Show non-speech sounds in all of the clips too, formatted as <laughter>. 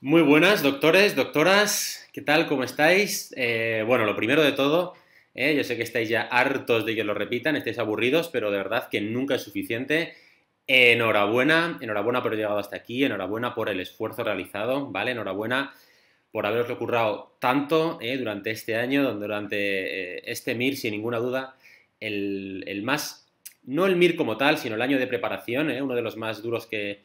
Muy buenas, doctores, doctoras, ¿qué tal? ¿Cómo estáis? Eh, bueno, lo primero de todo, eh, yo sé que estáis ya hartos de que lo repitan, estáis aburridos, pero de verdad que nunca es suficiente. Enhorabuena, enhorabuena por haber llegado hasta aquí, enhorabuena por el esfuerzo realizado, ¿vale? Enhorabuena por haberos currado tanto eh, durante este año, durante este MIR, sin ninguna duda, el, el, más, no el MIR como tal, sino el año de preparación, uno de los más duros que,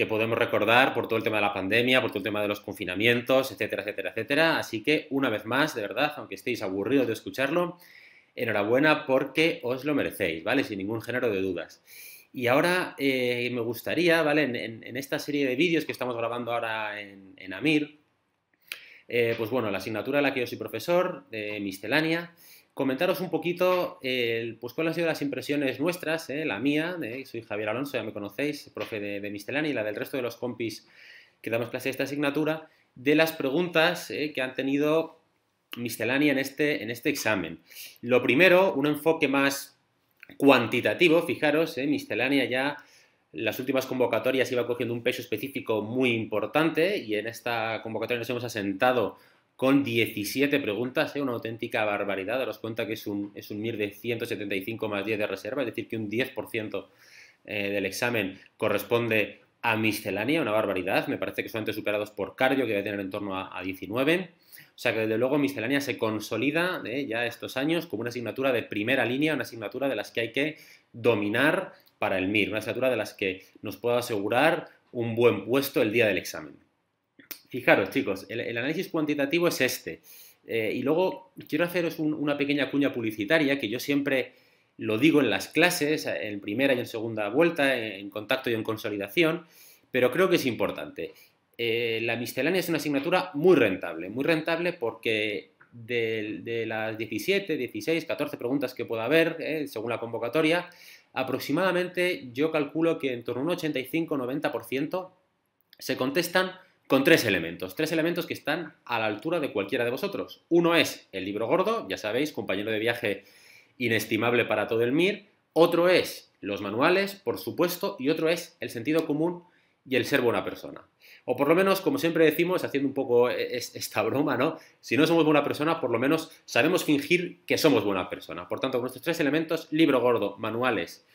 que podemos recordar por todo el tema de la pandemia, por todo el tema de los confinamientos, etcétera, etcétera, etcétera. Así que una vez más, de verdad, aunque estéis aburridos de escucharlo, enhorabuena porque os lo merecéis, ¿vale? Sin ningún género de dudas. Y ahora eh, me gustaría, ¿vale? En, esta serie de vídeos que estamos grabando ahora en, Amir, eh, pues bueno, la asignatura en la que yo soy profesor, de Mistelania. Miscelánea, comentaros un poquito eh, pues cuáles han sido las impresiones nuestras, eh, la mía, soy Javier Alonso, ya me conocéis, profe de, de y la del resto de los compis que damos clase de esta asignatura, de las preguntas eh, que han tenido Mistelania en este, en este examen. Lo primero, un enfoque más cuantitativo, fijaros, Mistelania ya las últimas convocatorias iba cogiendo un peso específico muy importante y en esta convocatoria nos hemos asentado con 17 preguntas, ¿eh? una auténtica barbaridad. Daros cuenta que es un, es un MIR de 175 más 10 de reserva, es decir, que un 10% eh, del examen corresponde a miscelánea, una barbaridad. Me parece que antes superados por cardio, que debe tener en torno a, 19. O sea que desde luego miscelánea se consolida ¿eh? ya estos años como una asignatura de primera línea, una asignatura de las que hay que dominar para el MIR, una asignatura de las que nos puede asegurar un buen puesto el día del examen. Fijaros, chicos, el, análisis cuantitativo es este. Eh, y luego quiero haceros una pequeña cuña publicitaria que yo siempre lo digo en las clases, en primera y en segunda vuelta, en contacto y en consolidación, pero creo que es importante. Eh, la miscelánea es una asignatura muy rentable, muy rentable porque de, las 17, 16, 14 preguntas que pueda haber, eh, según la convocatoria, aproximadamente yo calculo que en torno a un 85-90% se contestan con tres elementos, tres elementos que están a la altura de cualquiera de vosotros. Uno es el libro gordo, ya sabéis, compañero de viaje inestimable para todo el MIR. Otro es los manuales, por supuesto, y otro es el sentido común y el ser buena persona. O por lo menos, como siempre decimos, haciendo un poco e-, esta broma, ¿no? Si no somos buena persona, por lo menos sabemos fingir que somos buena persona. Por tanto, con estos tres elementos, libro gordo, manuales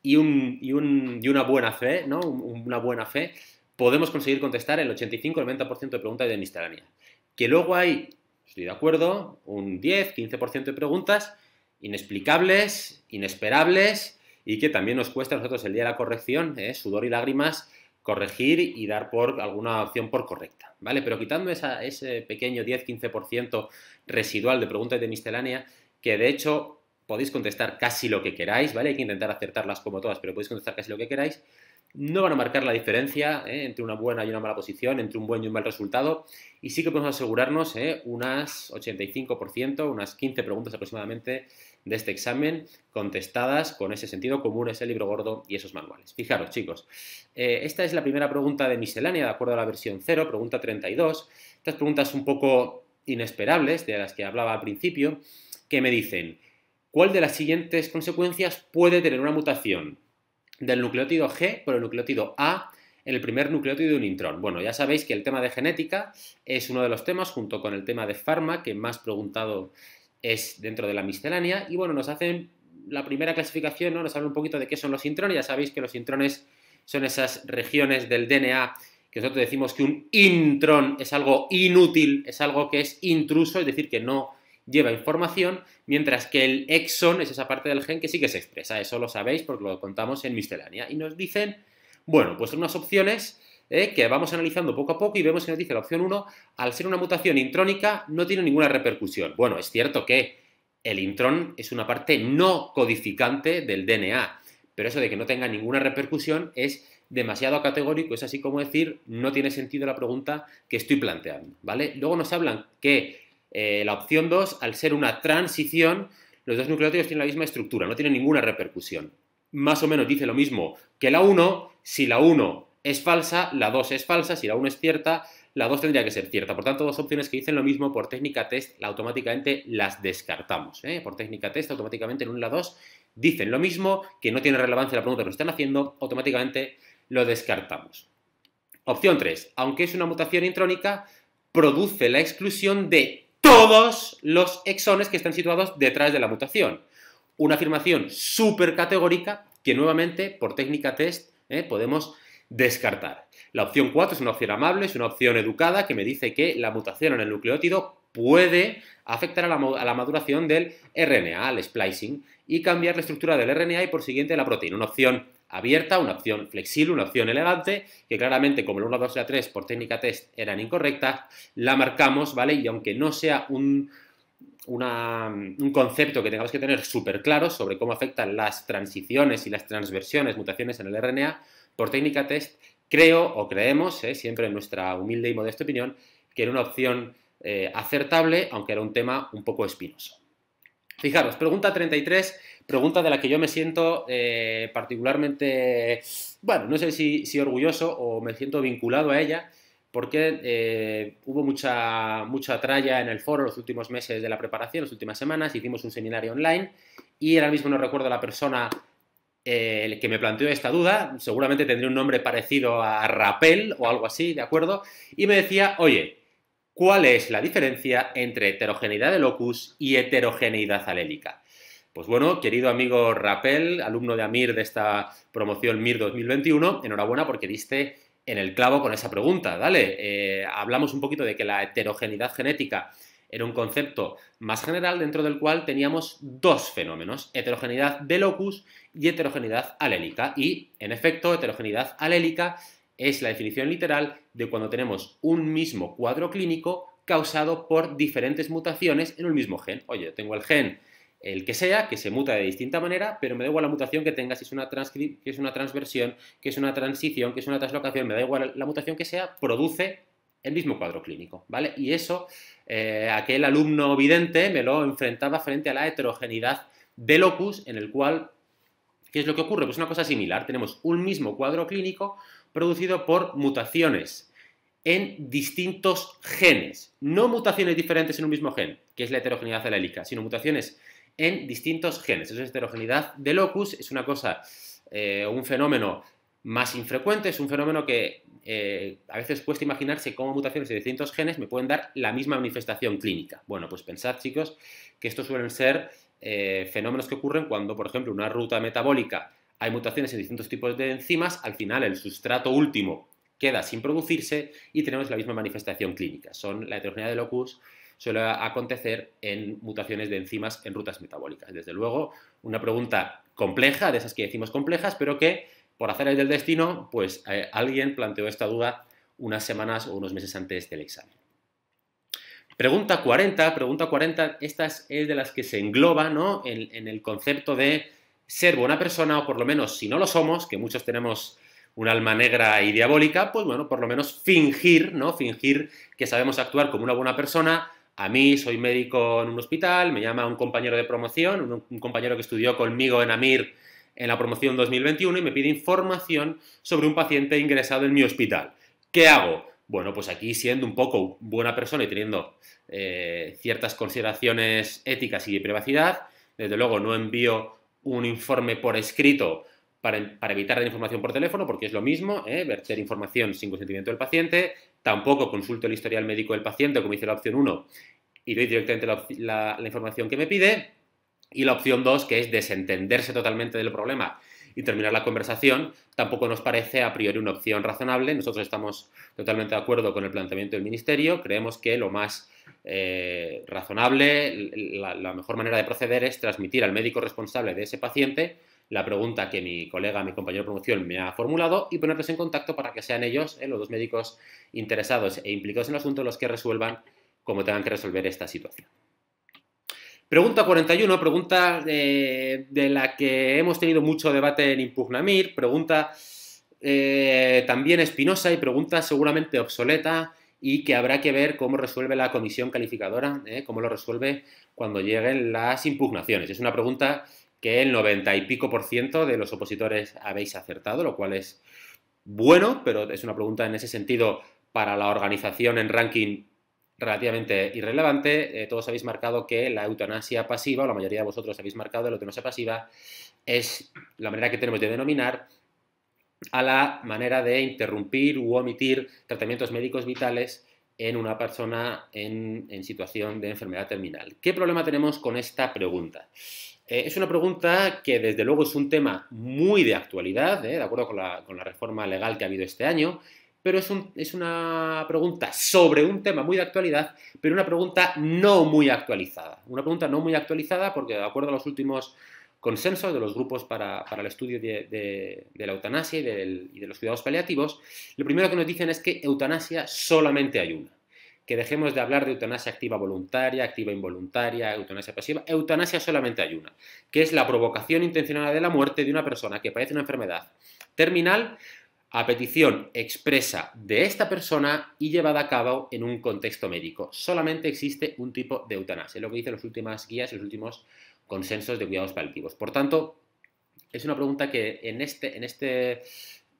y, un, y una buena fe, ¿no? Una buena fe, podemos conseguir contestar el 85-90% de preguntas de miscelánea. Que luego hay, estoy de acuerdo, un 10-15% de preguntas inexplicables, inesperables y que también nos cuesta a nosotros el día de la corrección, ¿eh? sudor y lágrimas, corregir y dar por alguna opción por correcta, ¿vale? Pero quitando ese pequeño 10-15% residual de preguntas de miscelánea, que de hecho podéis contestar casi lo que queráis, ¿vale? Hay que intentar acertarlas como todas, pero podéis contestar casi lo que queráis no van a marcar la diferencia ¿eh? entre una buena y una mala posición, entre un buen y un mal resultado, y sí que podemos asegurarnos ¿eh? unas 85%, unas 15 preguntas aproximadamente de este examen contestadas con ese sentido común, ese libro gordo y esos manuales. Fijaros, chicos, eh, esta es la primera pregunta de miscelánea, de acuerdo a la versión 0, pregunta 32. Estas preguntas un poco inesperables, de las que hablaba al principio, que me dicen, ¿cuál de las siguientes consecuencias puede tener una mutación? del nucleótido G por el nucleótido A en el primer nucleótido de un intrón. Bueno, ya sabéis que el tema de genética es uno de los temas, junto con el tema de farma, que más preguntado es dentro de la miscelánea. Y bueno, nos hacen la primera clasificación, ¿no? nos habla un poquito de qué son los intrones. Ya sabéis que los intrones son esas regiones del DNA que nosotros decimos que un intrón es algo inútil, es algo que es intruso, es decir, que no lleva información mientras que el exon es esa parte del gen que sí que se expresa, eso lo sabéis porque lo contamos en miscelánea, y nos dicen, bueno, pues unas opciones ¿eh? que vamos analizando poco a poco y vemos que nos dice la opción 1, al ser una mutación intrónica no tiene ninguna repercusión. Bueno, es cierto que el intrón es una parte no codificante del DNA, pero eso de que no tenga ninguna repercusión es demasiado categórico, es así como decir, no tiene sentido la pregunta que estoy planteando, ¿vale? Luego nos hablan que eh, la opción 2, al ser una transición, los dos nucleótidos tienen la misma estructura, no tienen ninguna repercusión. Más o menos dice lo mismo que la 1, si la 1 es falsa, la 2 es falsa, si la 1 es cierta, la 2 tendría que ser cierta. Por tanto, dos opciones que dicen lo mismo por técnica test, automáticamente las descartamos. ¿eh? Por técnica test, automáticamente en un la 2 dicen lo mismo, que no tiene relevancia la pregunta que nos están haciendo, automáticamente lo descartamos. Opción 3. Aunque es una mutación intrónica, produce la exclusión de todos los exones que están situados detrás de la mutación. Una afirmación súper categórica que nuevamente, por técnica test, eh, podemos descartar. La opción 4 es una opción amable, es una opción educada que me dice que la mutación en el nucleótido puede afectar a la, maduración del RNA, al splicing, y cambiar la estructura del RNA y por siguiente la proteína. Una opción abierta, una opción flexible, una opción elegante, que claramente como el 1, 2 y el 3 por técnica test eran incorrectas, la marcamos, ¿vale? Y aunque no sea un, un concepto que tengamos que tener súper claro sobre cómo afectan las transiciones y las transversiones, mutaciones en el RNA, por técnica test creo o creemos, ¿eh? siempre en nuestra humilde y modesta opinión, que era una opción eh, acertable, aunque era un tema un poco espinoso. Fijaros, pregunta 33, pregunta de la que yo me siento eh, particularmente, bueno, no sé si, orgulloso o me siento vinculado a ella, porque eh, hubo mucha, mucha tralla en el foro los últimos meses de la preparación, las últimas semanas, hicimos un seminario online y ahora mismo no recuerdo la persona eh, que me planteó esta duda, seguramente tendría un nombre parecido a Rapel o algo así, ¿de acuerdo? Y me decía, oye, ¿Cuál es la diferencia entre heterogeneidad de locus y heterogeneidad alélica? Pues bueno, querido amigo Rapel, alumno de Amir de esta promoción MIR 2021, enhorabuena porque diste en el clavo con esa pregunta, eh, hablamos un poquito de que la heterogeneidad genética era un concepto más general dentro del cual teníamos dos fenómenos, heterogeneidad de locus y heterogeneidad alélica. Y, en efecto, heterogeneidad alélica es la definición literal de cuando tenemos un mismo cuadro clínico causado por diferentes mutaciones en un mismo gen. Oye, tengo el gen, el que sea, que se muta de distinta manera, pero me da igual la mutación que tenga, si es una, que es una transversión, que es una transición, que es una traslocación, me da igual la mutación que sea, produce el mismo cuadro clínico, ¿vale? Y eso, eh, aquel alumno vidente me lo enfrentaba frente a la heterogeneidad de locus en el cual, ¿qué es lo que ocurre? Pues una cosa similar, tenemos un mismo cuadro clínico producido por mutaciones en distintos genes, no mutaciones diferentes en un mismo gen, que es la heterogeneidad alélica, sino mutaciones en distintos genes. Eso es heterogeneidad de locus, es una cosa, eh, un fenómeno más infrecuente, es un fenómeno que eh, a veces cuesta imaginarse cómo mutaciones de distintos genes me pueden dar la misma manifestación clínica. Bueno, pues pensad, chicos, que estos suelen ser eh, fenómenos que ocurren cuando, por ejemplo, una ruta metabólica hay mutaciones en distintos tipos de enzimas, al final el sustrato último queda sin producirse y tenemos la misma manifestación clínica. Son la heterogeneidad de locus suele acontecer en mutaciones de enzimas en rutas metabólicas. Desde luego, una pregunta compleja, de esas que decimos complejas, pero que por hacer el del destino, pues eh, alguien planteó esta duda unas semanas o unos meses antes del examen. Pregunta 40, pregunta 40, esta es de las que se engloba en el concepto de ser buena persona, o por lo menos si no lo somos, que muchos tenemos un alma negra y diabólica, pues bueno, por lo menos fingir, ¿no? Fingir que sabemos actuar como una buena persona. A mí soy médico en un hospital, me llama un compañero de promoción, un, compañero que estudió conmigo en AMIR en la promoción 2021 y me pide información sobre un paciente ingresado en mi hospital. ¿Qué hago? Bueno, pues aquí siendo un poco buena persona y teniendo eh, ciertas consideraciones éticas y de privacidad, desde luego no envío un informe por escrito para, evitar la información por teléfono, porque es lo mismo, ¿eh? verter información sin consentimiento del paciente, tampoco consulto el historial médico del paciente, como hice la opción 1, y doy directamente la, la información que me pide, y la opción 2, que es desentenderse totalmente del problema y terminar la conversación, tampoco nos parece a priori una opción razonable. Nosotros estamos totalmente de acuerdo con el planteamiento del Ministerio, creemos que lo más eh, razonable, la, mejor manera de proceder es transmitir al médico responsable de ese paciente la pregunta que mi colega, mi compañero de promoción me ha formulado y ponerlos en contacto para que sean ellos, eh, los dos médicos interesados e implicados en el asunto, los que resuelvan cómo tengan que resolver esta situación. Pregunta 41, pregunta eh, de la que hemos tenido mucho debate en Impugnamir, pregunta eh, también espinosa y pregunta seguramente obsoleta y que habrá que ver cómo resuelve la comisión calificadora, eh, cómo lo resuelve cuando lleguen las impugnaciones. Es una pregunta que el 90 y pico por ciento de los opositores habéis acertado, lo cual es bueno, pero es una pregunta en ese sentido para la organización en ranking relativamente irrelevante. Eh, todos habéis marcado que la eutanasia pasiva, o la mayoría de vosotros habéis marcado la eutanasia pasiva, es la manera que tenemos de denominar a la manera de interrumpir u omitir tratamientos médicos vitales en una persona en, situación de enfermedad terminal. ¿Qué problema tenemos con esta pregunta? Eh, es una pregunta que desde luego es un tema muy de actualidad, eh, de acuerdo con la reforma legal que ha habido este año, pero es, una pregunta sobre un tema muy de actualidad, pero una pregunta no muy actualizada. Una pregunta no muy actualizada porque, de acuerdo a los últimos consensos de los grupos para, el estudio de, la eutanasia y, y, de los cuidados paliativos, lo primero que nos dicen es que eutanasia solamente hay una. Que dejemos de hablar de eutanasia activa voluntaria, activa involuntaria, eutanasia pasiva. Eutanasia solamente hay una, que es la provocación intencional de la muerte de una persona que padece una enfermedad terminal a petición expresa de esta persona y llevada a cabo en un contexto médico. Solamente existe un tipo de eutanasia, lo que dicen las últimas guías, y los últimos consensos de cuidados paliativos. Por tanto, es una pregunta que en este, en este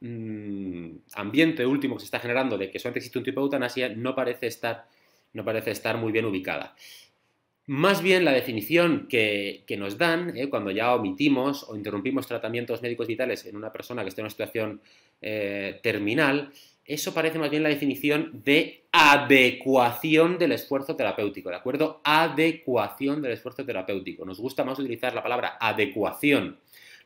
mm, ambiente último que se está generando de que solamente existe un tipo de eutanasia, no parece estar, no parece estar muy bien ubicada. Más bien la definición que, nos dan, eh, cuando ya omitimos o interrumpimos tratamientos médicos vitales en una persona que esté en una situación eh, terminal, eso parece más bien la definición de adecuación del esfuerzo terapéutico, ¿de acuerdo? Adecuación del esfuerzo terapéutico. Nos gusta más utilizar la palabra adecuación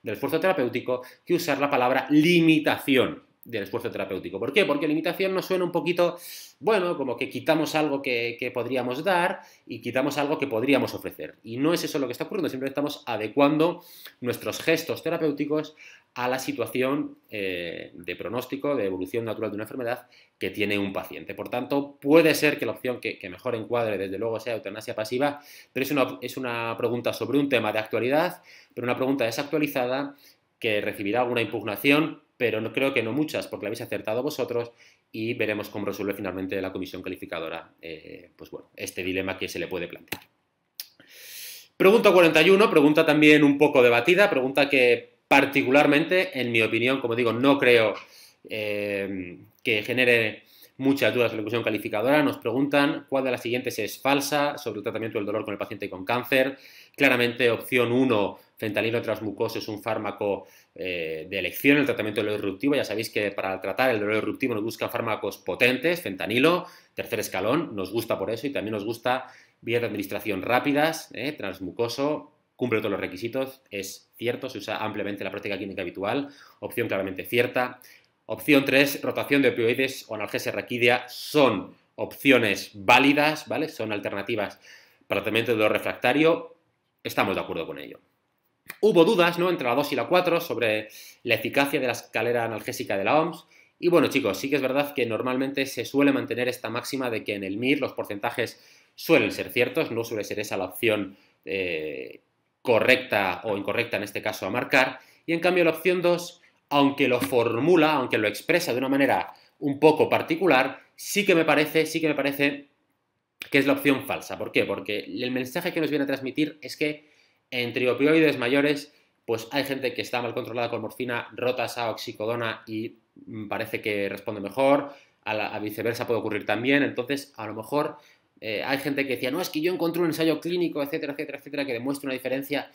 del esfuerzo terapéutico que usar la palabra limitación del esfuerzo terapéutico. ¿Por qué? Porque limitación nos suena un poquito, bueno, como que quitamos algo que, que, podríamos dar y quitamos algo que podríamos ofrecer. Y no es eso lo que está ocurriendo, siempre estamos adecuando nuestros gestos terapéuticos a la situación eh, de pronóstico, de evolución natural de una enfermedad que tiene un paciente. Por tanto, puede ser que la opción que, mejor encuadre, desde luego, sea eutanasia pasiva, pero es una, es una pregunta sobre un tema de actualidad, pero una pregunta desactualizada que recibirá alguna impugnación, pero no, creo que no muchas, porque la habéis acertado vosotros y veremos cómo resuelve finalmente la comisión calificadora eh, pues bueno, este dilema que se le puede plantear. Pregunta 41, pregunta también un poco debatida, pregunta que Particularmente, en mi opinión, como digo, no creo eh, que genere muchas dudas sobre la opción calificadora. Nos preguntan cuál de las siguientes es falsa sobre el tratamiento del dolor con el paciente con cáncer. Claramente, opción 1, fentanilo transmucoso, es un fármaco eh, de elección en el tratamiento del dolor eruptivo. Ya sabéis que para tratar el dolor eruptivo nos buscan fármacos potentes, fentanilo, tercer escalón, nos gusta por eso y también nos gusta vías de administración rápidas, eh, transmucoso, cumple todos los requisitos, es cierto, se usa ampliamente la práctica clínica habitual, opción claramente cierta. Opción 3, rotación de opioides o analgesia raquídea son opciones válidas, ¿vale? Son alternativas para tratamiento de dolor refractario, estamos de acuerdo con ello. Hubo dudas, ¿no?, entre la 2 y la 4 sobre la eficacia de la escalera analgésica de la OMS, y bueno, chicos, sí que es verdad que normalmente se suele mantener esta máxima de que en el MIR los porcentajes suelen ser ciertos, no suele ser esa la opción eh, correcta o incorrecta en este caso a marcar, y en cambio la opción 2, aunque lo formula, aunque lo expresa de una manera un poco particular, sí que me parece, sí que me parece que es la opción falsa. ¿Por qué? Porque el mensaje que nos viene a transmitir es que entre opioides mayores, pues hay gente que está mal controlada con morfina, rotas a oxicodona y parece que responde mejor, a, la, a viceversa puede ocurrir también, entonces a lo mejor eh, hay gente que decía, no, es que yo encontré un ensayo clínico, etcétera, etcétera, etcétera, que demuestra una diferencia.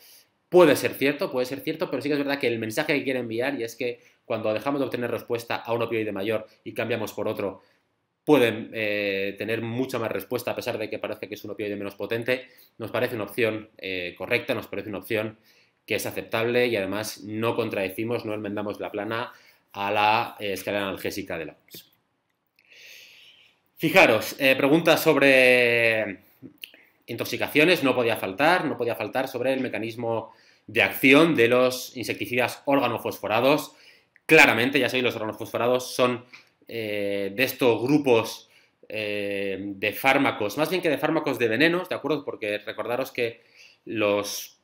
Puede ser cierto, puede ser cierto, pero sí que es verdad que el mensaje que quiere enviar, y es que cuando dejamos de obtener respuesta a un opioide mayor y cambiamos por otro, pueden eh, tener mucha más respuesta, a pesar de que parece que es un opioide menos potente, nos parece una opción eh, correcta, nos parece una opción que es aceptable y además no contradecimos, no enmendamos la plana a la escala analgésica de la OMS. Fijaros, eh, preguntas sobre intoxicaciones, no podía faltar, no podía faltar sobre el mecanismo de acción de los insecticidas organofosforados. Claramente, ya sabéis, los fosforados son eh, de estos grupos eh, de fármacos, más bien que de fármacos de venenos, ¿de acuerdo? Porque recordaros que los,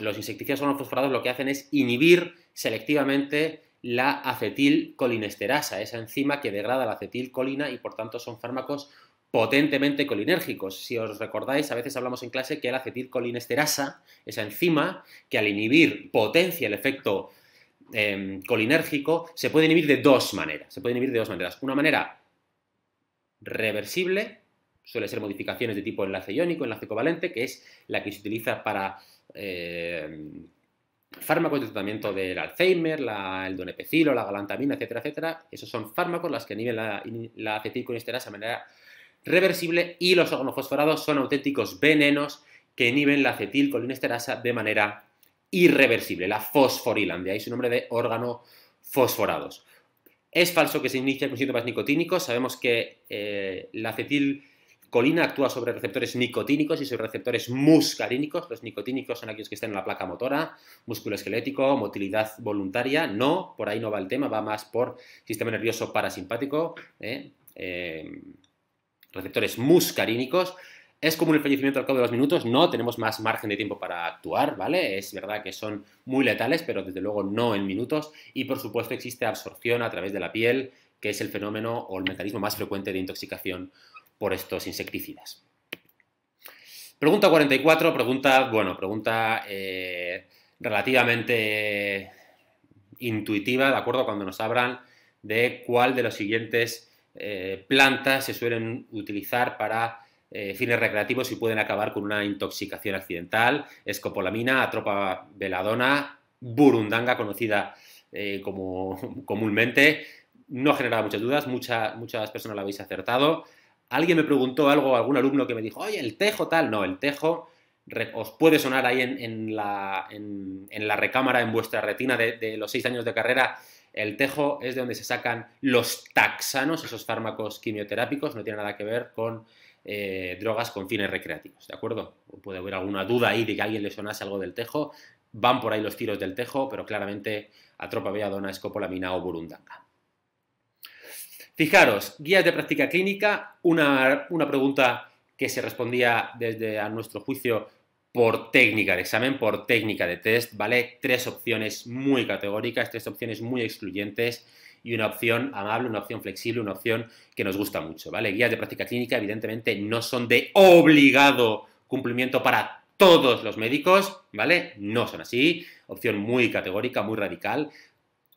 los insecticidas organofosforados lo que hacen es inhibir selectivamente la acetilcolinesterasa, esa enzima que degrada la acetilcolina y por tanto son fármacos potentemente colinérgicos. Si os recordáis, a veces hablamos en clase que la acetilcolinesterasa, esa enzima que al inhibir potencia el efecto em, colinérgico, se puede inhibir de dos maneras. Se puede inhibir de dos maneras. Una manera reversible, suele ser modificaciones de tipo enlace iónico, enlace covalente, que es la que se utiliza para eh, fármacos de tratamiento del Alzheimer, el donepecilo, la galantamina, etcétera, etcétera. Esos son fármacos las que inhiben la, acetilcolinesterasa de manera reversible y los organofosforados son auténticos venenos que inhiben la acetilcolinesterasa de manera irreversible, la fosforilan, de ahí su nombre de fosforados. Es falso que se inicie con síntomas nicotínicos, sabemos que eh, la acetil colina actúa sobre receptores nicotínicos y sobre receptores muscarínicos. Los nicotínicos son aquellos que están en la placa motora, músculo esquelético, motilidad voluntaria. No, por ahí no va el tema, va más por sistema nervioso parasimpático, ¿eh? Eh, receptores muscarínicos. ¿Es común el fallecimiento al cabo de los minutos? No, tenemos más margen de tiempo para actuar, ¿vale? Es verdad que son muy letales, pero desde luego no en minutos. Y por supuesto existe absorción a través de la piel, que es el fenómeno o el mecanismo más frecuente de intoxicación por estos insecticidas. Pregunta 44, pregunta, bueno, pregunta eh, relativamente intuitiva, ¿de acuerdo? Cuando nos hablan de cuál de los siguientes eh, plantas se suelen utilizar para eh, fines recreativos y pueden acabar con una intoxicación accidental, escopolamina, atropa veladona, burundanga, conocida como <laughs> comúnmente. No ha generado muchas dudas, mucha, muchas personas la habéis acertado. Alguien me preguntó algo, algún alumno que me dijo, oye, el tejo tal. No, el tejo os puede sonar ahí en, la, recámara, en vuestra retina de, los seis años de carrera. El tejo es de donde se sacan los taxanos, esos fármacos quimioterápicos, no tiene nada que ver con eh, drogas con fines recreativos, ¿de acuerdo? Puede haber alguna duda ahí de que a alguien le sonase algo del tejo, van por ahí los tiros del tejo, pero claramente atropa dona escopolamina o burundanga. Fijaros, guías de práctica clínica, una, una pregunta que se respondía desde a nuestro juicio por técnica de examen, por técnica de test, ¿vale? Tres opciones muy categóricas, tres opciones muy excluyentes y una opción amable, una opción flexible, una opción que nos gusta mucho, ¿vale? Guías de práctica clínica evidentemente no son de obligado cumplimiento para todos los médicos, ¿vale? No son así, opción muy categórica, muy radical.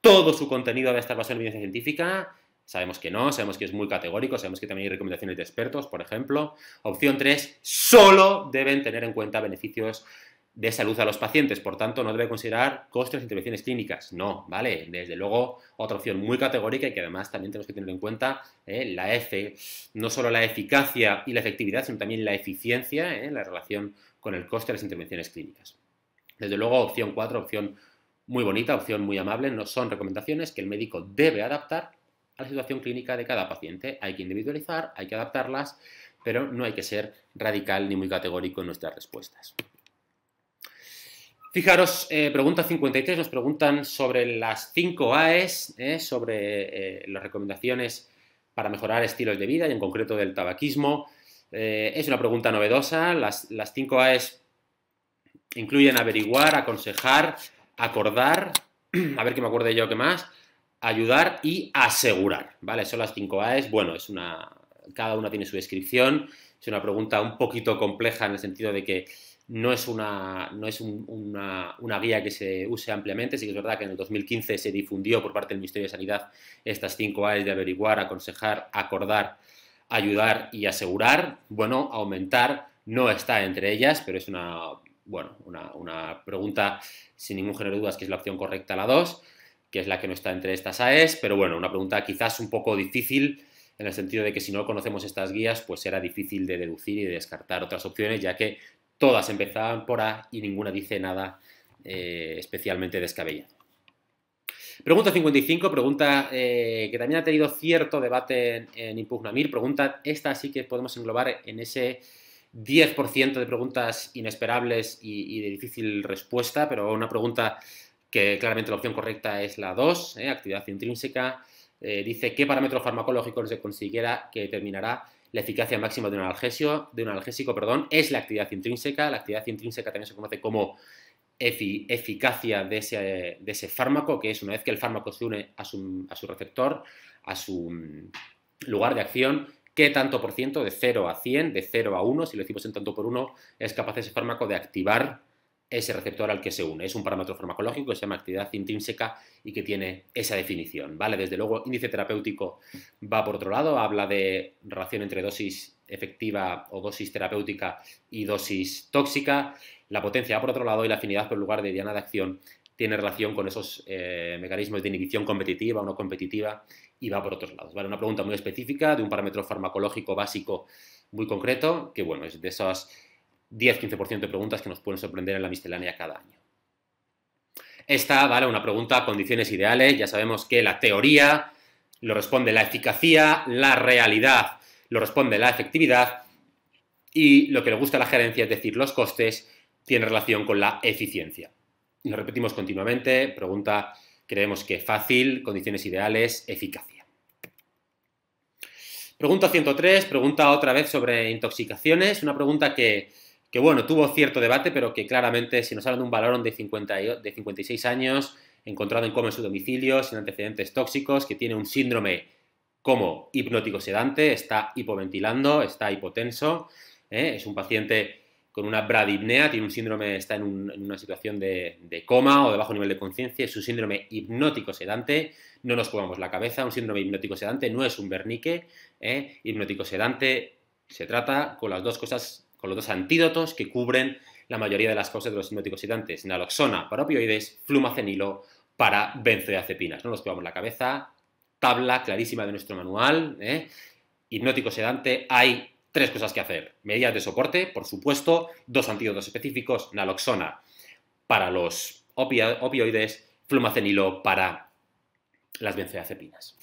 Todo su contenido debe estar basado en evidencia científica, Sabemos que no, sabemos que es muy categórico, sabemos que también hay recomendaciones de expertos, por ejemplo. Opción 3, solo deben tener en cuenta beneficios de salud a los pacientes, por tanto no debe considerar costes de intervenciones clínicas, no, ¿vale? Desde luego otra opción muy categórica y que además también tenemos que tener en cuenta eh, la F, no solo la eficacia y la efectividad, sino también la eficiencia eh, en la relación con el coste de las intervenciones clínicas. Desde luego opción 4, opción muy bonita, opción muy amable, no son recomendaciones que el médico debe adaptar a la situación clínica de cada paciente. Hay que individualizar, hay que adaptarlas, pero no hay que ser radical ni muy categórico en nuestras respuestas. Fijaros, eh, pregunta 53, nos preguntan sobre las 5 AES, eh, sobre eh, las recomendaciones para mejorar estilos de vida y en concreto del tabaquismo. es una pregunta novedosa, las, las 5 AES incluyen averiguar, aconsejar, acordar, <clears throat> a ver qué me acuerdo yo qué más, ayudar y asegurar, ¿vale? Son las cinco A's. Bueno, es una, cada una tiene su descripción. Es una pregunta un poquito compleja en el sentido de que no es una, no es una, una, guía que se use ampliamente. Sí que es verdad que en el 2015 se difundió por parte del Ministerio de Sanidad estas cinco A's de averiguar, aconsejar, acordar, ayudar y asegurar. Bueno, aumentar no está entre ellas, pero es una, bueno, una, una pregunta sin ningún género de dudas que es la opción correcta, la 2 que es la que no está entre estas AES, pero bueno, una pregunta quizás un poco difícil en el sentido de que si no conocemos estas guías, pues era difícil de deducir y de descartar otras opciones, ya que todas empezaban por A y ninguna dice nada eh, especialmente descabellado. Pregunta 55, pregunta eh, que también ha tenido cierto debate en, Impugnamir, pregunta esta sí que podemos englobar en ese 10% de preguntas inesperables y, de difícil respuesta, pero una pregunta que claramente la opción correcta es la 2, ¿eh? actividad intrínseca. Eh, dice qué parámetro farmacológico se consiguiera que determinará la eficacia máxima de un, analgesio, de un analgésico perdón, es la actividad intrínseca. La actividad intrínseca también se conoce como eficacia de ese, fármaco, que es una vez que el fármaco se une a su, a su receptor, a su mm, lugar de acción, qué tanto por ciento, de 0 a 100, de 0 a 1, si lo decimos en tanto por 1, es capaz ese fármaco de activar ese receptor al que se une. Es un parámetro farmacológico que se llama actividad intrínseca y que tiene esa definición. ¿vale? Desde luego, índice terapéutico va por otro lado, habla de relación entre dosis efectiva o dosis terapéutica y dosis tóxica. La potencia, por otro lado, y la afinidad por lugar de diana de acción tiene relación con esos eh, mecanismos de inhibición competitiva o no competitiva y va por otros lados. ¿vale? Una pregunta muy específica de un parámetro farmacológico básico muy concreto, que bueno, es de esas 10-15% de preguntas que nos pueden sorprender en la miscelánea cada año. Esta, ¿vale? Una pregunta, condiciones ideales. Ya sabemos que la teoría lo responde la eficacia, la realidad lo responde la efectividad y lo que le gusta a la gerencia, es decir, los costes, tiene relación con la eficiencia. lo repetimos continuamente. Pregunta, creemos que fácil, condiciones ideales, eficacia. Pregunta 103, pregunta otra vez sobre intoxicaciones, una pregunta que que bueno, tuvo cierto debate, pero que claramente si nos hablan de un valor de, 56 años, encontrado en coma en su domicilio, sin antecedentes tóxicos, que tiene un síndrome como hipnótico sedante, está hipoventilando, está hipotenso, ¿eh? es un paciente con una bradipnea, tiene un síndrome, está en, una situación de, coma o de bajo nivel de conciencia, es un síndrome hipnótico sedante, no nos jugamos la cabeza, un síndrome hipnótico sedante no es un vernique, ¿eh? hipnótico sedante se trata con las dos cosas los dos antídotos que cubren la mayoría de las causas de los hipnóticos sedantes, naloxona para opioides, flumacenilo para benzodiazepinas. No nos quedamos la cabeza, tabla clarísima de nuestro manual, ¿eh? hipnótico sedante, hay tres cosas que hacer. Medidas de soporte, por supuesto, dos antídotos específicos, naloxona para los opioides, flumacenilo para las benzodiazepinas.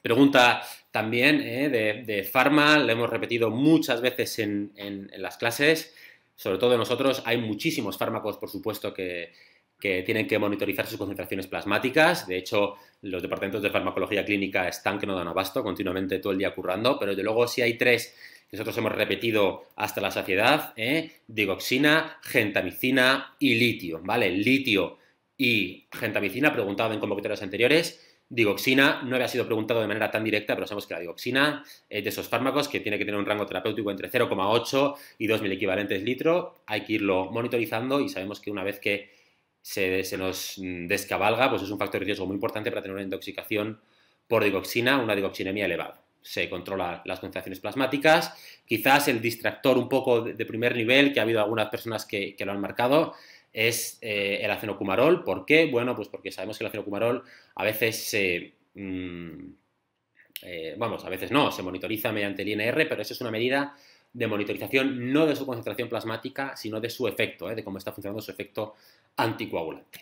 Pregunta también eh, de, de lo hemos repetido muchas veces en, las clases, sobre todo nosotros, hay muchísimos fármacos, por supuesto, que, tienen que monitorizar sus concentraciones plasmáticas, de hecho, los departamentos de farmacología clínica están que no dan abasto, continuamente todo el día currando, pero de luego sí hay tres nosotros hemos repetido hasta la saciedad, eh, digoxina, gentamicina y litio, ¿vale? Litio y gentamicina, preguntado en convocatorias anteriores, Digoxina no había sido preguntado de manera tan directa, pero sabemos que la digoxina es de esos fármacos que tiene que tener un rango terapéutico entre 0,8 y 2.000 equivalentes litro. Hay que irlo monitorizando y sabemos que una vez que se, nos descabalga, pues es un factor de riesgo muy importante para tener una intoxicación por digoxina, una digoxinemia elevada. Se controla las concentraciones plasmáticas. Quizás el distractor un poco de, primer nivel, que ha habido algunas personas que lo han marcado, es eh, el acenocumarol. ¿Por qué? Bueno, pues porque sabemos que el acenocumarol a veces se... Mm, eh, vamos, a veces no, se monitoriza mediante el INR, pero eso es una medida de monitorización no de su concentración plasmática, sino de su efecto, eh, de cómo está funcionando su efecto anticoagulante.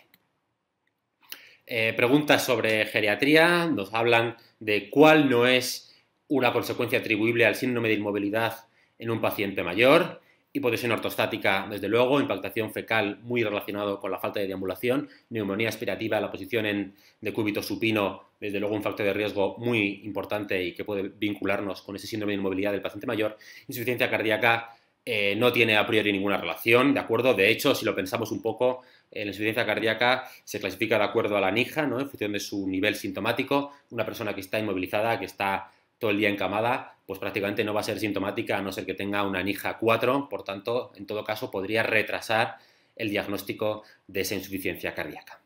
preguntas sobre geriatría, nos hablan de cuál no es una consecuencia atribuible al síndrome de inmovilidad en un paciente mayor. Hipotensión ortostática, desde luego, impactación fecal muy relacionado con la falta de deambulación, neumonía aspirativa, la posición en cúbito supino, desde luego un factor de riesgo muy importante y que puede vincularnos con ese síndrome de inmovilidad del paciente mayor, insuficiencia cardíaca, eh, no tiene a priori ninguna relación, ¿de acuerdo? De hecho, si lo pensamos un poco, eh, la insuficiencia cardíaca se clasifica de acuerdo a la NIJA, ¿no? En función de su nivel sintomático, una persona que está inmovilizada, que está todo el día encamada, pues prácticamente no va a ser sintomática a no ser que tenga una NIJA 4, por tanto, en todo caso, podría retrasar el diagnóstico de esa insuficiencia cardíaca.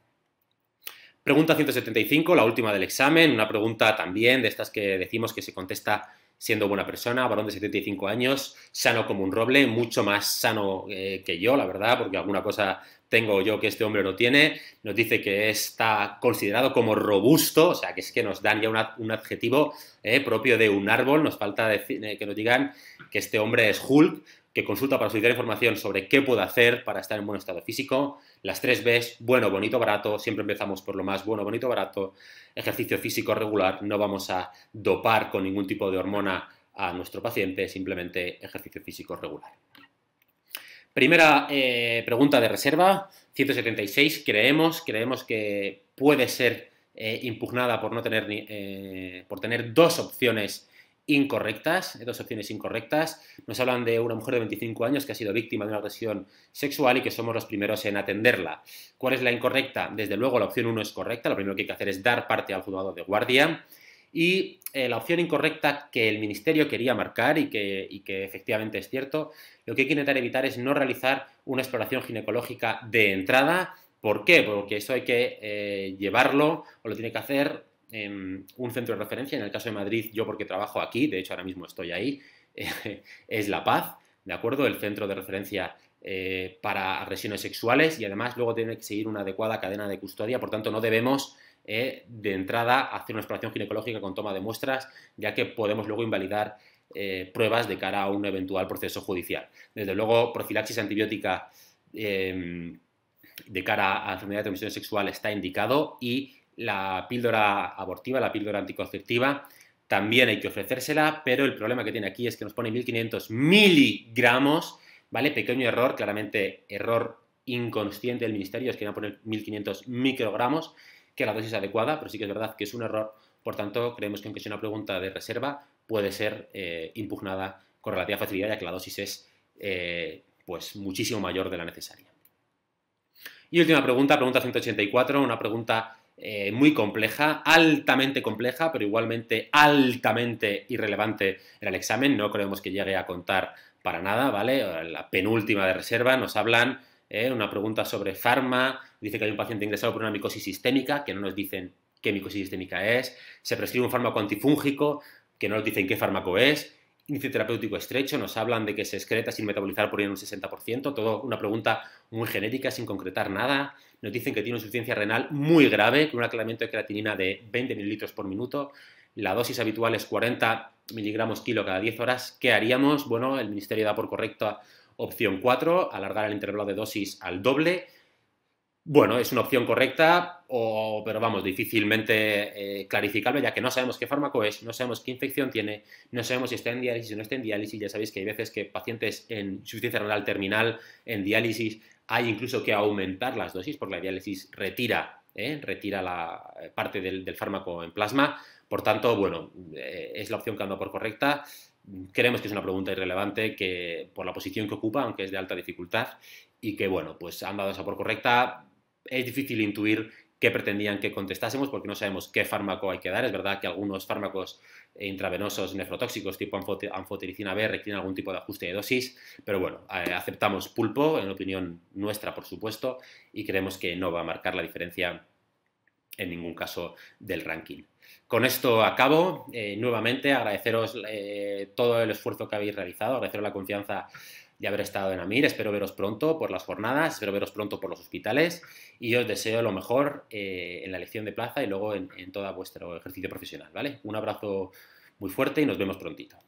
Pregunta 175, la última del examen, una pregunta también de estas que decimos que se contesta siendo buena persona, varón de 75 años, sano como un roble, mucho más sano eh, que yo, la verdad, porque alguna cosa tengo yo que este hombre no tiene, nos dice que está considerado como robusto, o sea, que es que nos dan ya un adjetivo eh, propio de un árbol, nos falta decir, eh, que nos digan que este hombre es Hulk, que consulta para solicitar información sobre qué puedo hacer para estar en buen estado físico. Las tres Bs, bueno, bonito, barato, siempre empezamos por lo más bueno, bonito, barato, ejercicio físico regular, no vamos a dopar con ningún tipo de hormona a nuestro paciente, simplemente ejercicio físico regular. Primera eh, pregunta de reserva, 176, creemos, creemos que puede ser eh, impugnada por no tener eh, por tener dos opciones incorrectas, dos opciones incorrectas. Nos hablan de una mujer de 25 años que ha sido víctima de una agresión sexual y que somos los primeros en atenderla. ¿Cuál es la incorrecta? Desde luego la opción 1 es correcta, lo primero que hay que hacer es dar parte al juzgado de guardia. Y eh, la opción incorrecta que el Ministerio quería marcar y que, que efectivamente es cierto, lo que hay que intentar evitar es no realizar una exploración ginecológica de entrada. ¿Por qué? Porque eso hay que eh, llevarlo o lo tiene que hacer en em, un centro de referencia. En el caso de Madrid, yo porque trabajo aquí, de hecho ahora mismo estoy ahí, <laughs> es La Paz, ¿de acuerdo? El centro de referencia eh, para agresiones sexuales y además luego tiene que seguir una adecuada cadena de custodia. Por tanto, no debemos eh, de entrada hacer una exploración ginecológica con toma de muestras, ya que podemos luego invalidar eh, pruebas de cara a un eventual proceso judicial. Desde luego, profilaxis antibiótica em, de cara a enfermedad de transmisión sexual está indicado y la píldora abortiva, la píldora anticonceptiva, también hay que ofrecérsela, pero el problema que tiene aquí es que nos pone 1500 miligramos, ¿vale? Pequeño error, claramente error inconsciente del ministerio, es que no a poner 1500 microgramos, que la dosis adecuada, pero sí que es verdad que es un error. Por tanto, creemos que aunque sea una pregunta de reserva, puede ser eh, impugnada con relativa facilidad, ya que la dosis es eh, pues muchísimo mayor de la necesaria. Y última pregunta, pregunta 184, una pregunta eh, muy compleja, altamente compleja, pero igualmente altamente irrelevante en el examen. No creemos que llegue a contar para nada, ¿vale? La penúltima de reserva nos hablan ¿eh? una pregunta sobre farma, dice que hay un paciente ingresado por una micosis sistémica, que no nos dicen qué micosis sistémica es, se prescribe un fármaco antifúngico, que no nos dicen qué fármaco es, índice terapéutico estrecho, nos hablan de que se excreta sin metabolizar por un 60%, todo una pregunta muy genérica, sin concretar nada. Nos dicen que tiene insuficiencia renal muy grave, con un aclaramiento de creatinina de 20 mililitros por minuto. La dosis habitual es 40 miligramos kilo cada 10 horas. ¿Qué haríamos? Bueno, el Ministerio da por correcto Opción 4, alargar el intervalo de dosis al doble. Bueno, es una opción correcta, o, pero vamos, difícilmente eh, clarificable, ya que no sabemos qué fármaco es, no sabemos qué infección tiene, no sabemos si está en diálisis o no está en diálisis. Ya sabéis que hay veces que pacientes en insuficiencia renal terminal, en diálisis, hay incluso que aumentar las dosis, porque la diálisis retira, eh, retira la parte del, fármaco en plasma. Por tanto, bueno, eh, es la opción que anda por correcta creemos que es una pregunta irrelevante que por la posición que ocupa, aunque es de alta dificultad, y que bueno, pues han dado esa por correcta. Es difícil intuir qué pretendían que contestásemos porque no sabemos qué fármaco hay que dar. Es verdad que algunos fármacos intravenosos nefrotóxicos tipo anfotericina B requieren algún tipo de ajuste de dosis, pero bueno, eh, aceptamos pulpo, en opinión nuestra, por supuesto, y creemos que no va a marcar la diferencia en ningún caso del ranking. Con esto acabo. Eh, nuevamente agradeceros eh, todo el esfuerzo que habéis realizado, agradeceros la confianza de haber estado en Amir. Espero veros pronto por las jornadas, espero veros pronto por los hospitales y os deseo lo mejor eh, en la elección de plaza y luego en, en todo vuestro ejercicio profesional. ¿vale? Un abrazo muy fuerte y nos vemos prontito.